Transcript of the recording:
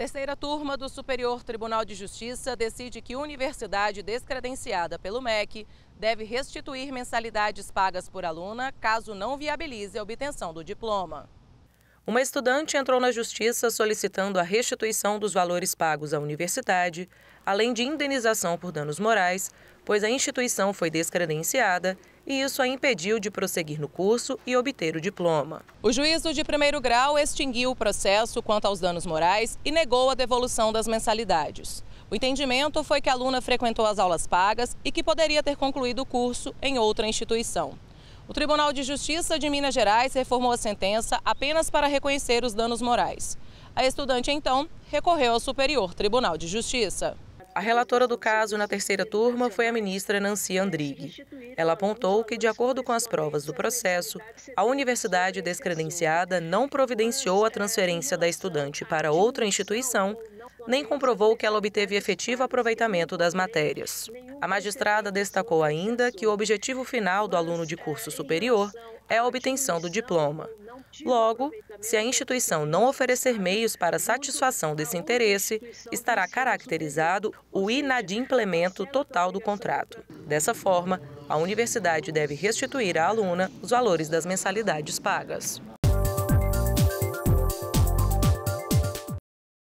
Terceira turma do Superior Tribunal de Justiça decide que universidade descredenciada pelo MEC deve restituir mensalidades pagas por aluna caso não viabilize a obtenção do diploma. Uma estudante entrou na justiça solicitando a restituição dos valores pagos à universidade, além de indenização por danos morais, pois a instituição foi descredenciada e isso a impediu de prosseguir no curso e obter o diploma. O juízo de primeiro grau extinguiu o processo quanto aos danos morais e negou a devolução das mensalidades. O entendimento foi que a aluna frequentou as aulas pagas e que poderia ter concluído o curso em outra instituição. O Tribunal de Justiça de Minas Gerais reformou a sentença apenas para reconhecer os danos morais. A estudante, então, recorreu ao Superior Tribunal de Justiça. A relatora do caso na terceira turma foi a ministra Nancy Andrighi. Ela apontou que, de acordo com as provas do processo, a universidade descredenciada não providenciou a transferência da estudante para outra instituição nem comprovou que ela obteve efetivo aproveitamento das matérias. A magistrada destacou ainda que o objetivo final do aluno de curso superior é a obtenção do diploma. Logo, se a instituição não oferecer meios para satisfação desse interesse, estará caracterizado o inadimplemento total do contrato. Dessa forma, a universidade deve restituir à aluna os valores das mensalidades pagas.